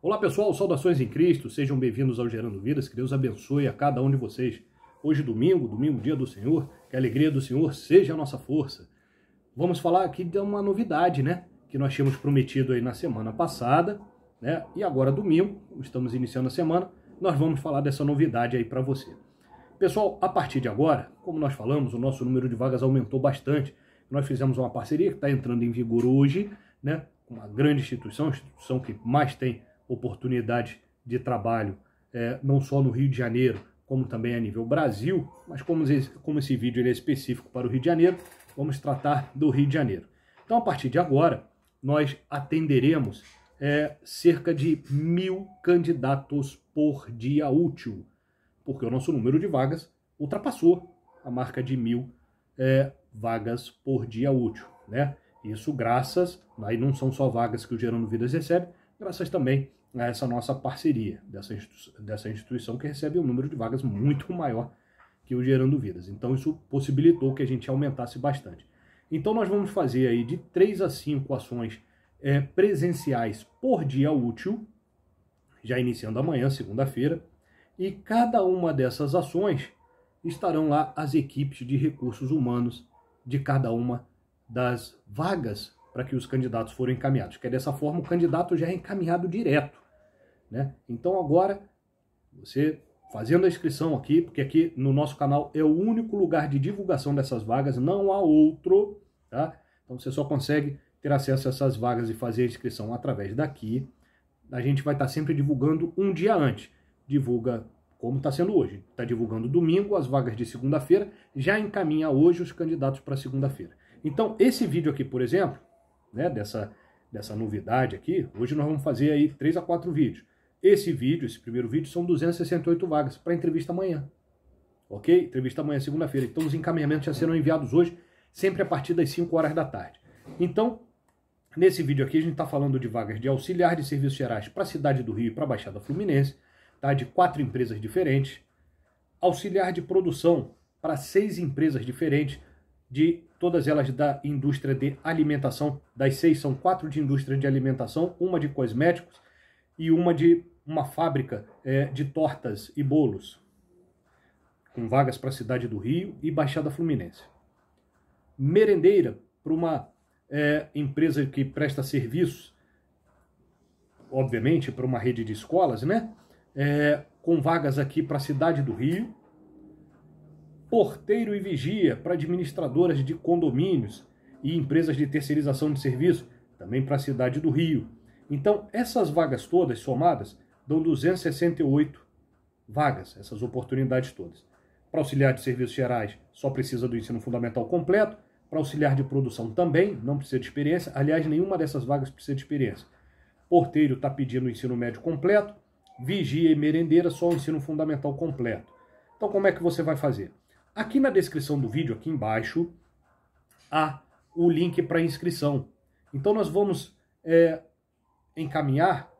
Olá pessoal, saudações em Cristo, sejam bem-vindos ao Gerando Vidas, que Deus abençoe a cada um de vocês. Hoje, domingo, domingo, dia do Senhor, que a alegria do Senhor seja a nossa força. Vamos falar aqui de uma novidade, né? Que nós tínhamos prometido aí na semana passada, né? E agora, domingo, estamos iniciando a semana, nós vamos falar dessa novidade aí para você. Pessoal, a partir de agora, como nós falamos, o nosso número de vagas aumentou bastante. Nós fizemos uma parceria que está entrando em vigor hoje, né? Uma grande instituição, instituição que mais tem oportunidade de trabalho, é, não só no Rio de Janeiro, como também a nível Brasil, mas como esse, como esse vídeo é específico para o Rio de Janeiro, vamos tratar do Rio de Janeiro. Então, a partir de agora, nós atenderemos é, cerca de mil candidatos por dia útil, porque o nosso número de vagas ultrapassou a marca de mil é, vagas por dia útil, né? Isso graças, aí não são só vagas que o Gerando Vidas recebe, graças também a né, essa nossa parceria dessa, instituição, dessa instituição que recebe um número de vagas muito maior que o Gerando Vidas. Então isso possibilitou que a gente aumentasse bastante. Então nós vamos fazer aí de 3 a 5 ações é, presenciais por dia útil, já iniciando amanhã, segunda-feira, e cada uma dessas ações estarão lá as equipes de recursos humanos de cada uma das vagas para que os candidatos foram encaminhados, que é dessa forma o candidato já é encaminhado direto. Né? Então agora, você fazendo a inscrição aqui, porque aqui no nosso canal é o único lugar de divulgação dessas vagas, não há outro, tá? Então você só consegue ter acesso a essas vagas e fazer a inscrição através daqui. A gente vai estar sempre divulgando um dia antes. Divulga como está sendo hoje. Está divulgando domingo as vagas de segunda-feira, já encaminha hoje os candidatos para segunda-feira. Então, esse vídeo aqui, por exemplo, né, dessa, dessa novidade aqui, hoje nós vamos fazer aí três a quatro vídeos. Esse vídeo, esse primeiro vídeo, são 268 vagas para entrevista amanhã. Ok? Entrevista amanhã, segunda-feira. Então os encaminhamentos já serão enviados hoje, sempre a partir das 5 horas da tarde. Então, nesse vídeo aqui a gente está falando de vagas de auxiliar de serviços gerais para a cidade do Rio e para a Baixada Fluminense, tá? de quatro empresas diferentes. Auxiliar de produção para seis empresas diferentes de todas elas da indústria de alimentação. Das seis, são quatro de indústria de alimentação, uma de cosméticos e uma de uma fábrica é, de tortas e bolos, com vagas para a cidade do Rio e Baixada Fluminense. Merendeira, para uma é, empresa que presta serviços, obviamente, para uma rede de escolas, né? É, com vagas aqui para a cidade do Rio porteiro e vigia para administradoras de condomínios e empresas de terceirização de serviço, também para a cidade do Rio. Então, essas vagas todas somadas dão 268 vagas, essas oportunidades todas. Para auxiliar de serviços gerais, só precisa do ensino fundamental completo. Para auxiliar de produção também, não precisa de experiência. Aliás, nenhuma dessas vagas precisa de experiência. Porteiro está pedindo o ensino médio completo. Vigia e merendeira, só o ensino fundamental completo. Então, como é que você vai fazer? Aqui na descrição do vídeo, aqui embaixo, há o link para inscrição. Então nós vamos é, encaminhar,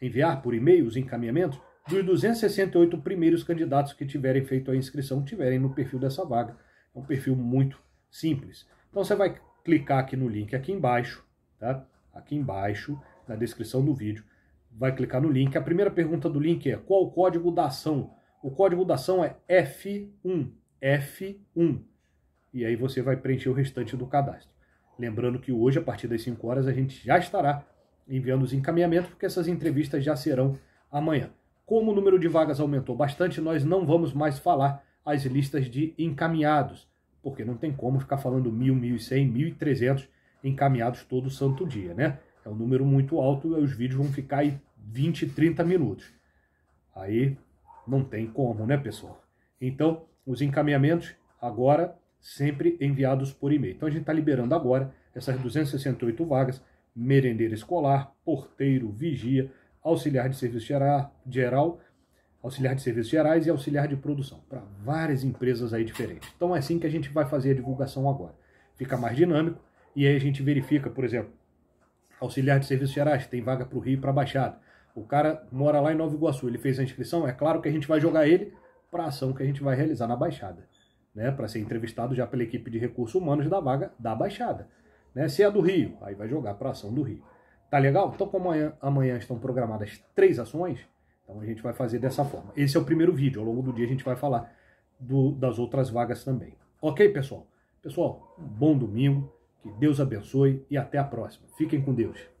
enviar por e-mail os encaminhamentos dos 268 primeiros candidatos que tiverem feito a inscrição, tiverem no perfil dessa vaga. É um perfil muito simples. Então você vai clicar aqui no link aqui embaixo, tá? Aqui embaixo, na descrição do vídeo, vai clicar no link. A primeira pergunta do link é qual o código da ação? O código da ação é F1, F1. E aí você vai preencher o restante do cadastro. Lembrando que hoje, a partir das 5 horas, a gente já estará enviando os encaminhamentos, porque essas entrevistas já serão amanhã. Como o número de vagas aumentou bastante, nós não vamos mais falar as listas de encaminhados, porque não tem como ficar falando mil, mil e cem, mil e trezentos encaminhados todo santo dia, né? É um número muito alto e os vídeos vão ficar aí 20, 30 minutos. Aí não tem como, né, pessoal? Então, os encaminhamentos agora sempre enviados por e-mail. Então a gente está liberando agora essas 268 vagas, merendeiro escolar, porteiro, vigia, auxiliar de serviço geral, auxiliar de serviços gerais e auxiliar de produção, para várias empresas aí diferentes. Então é assim que a gente vai fazer a divulgação agora. Fica mais dinâmico e aí a gente verifica, por exemplo, auxiliar de serviços gerais, tem vaga para o Rio e para a Baixada. O cara mora lá em Nova Iguaçu, ele fez a inscrição, é claro que a gente vai jogar ele para a ação que a gente vai realizar na Baixada, né? Para ser entrevistado já pela equipe de recursos humanos da vaga da Baixada, né? Se é do Rio, aí vai jogar para a ação do Rio. Tá legal? Então, como amanhã, amanhã estão programadas três ações, então a gente vai fazer dessa forma. Esse é o primeiro vídeo. Ao longo do dia a gente vai falar do, das outras vagas também. Ok, pessoal? Pessoal, um bom domingo, que Deus abençoe e até a próxima. Fiquem com Deus.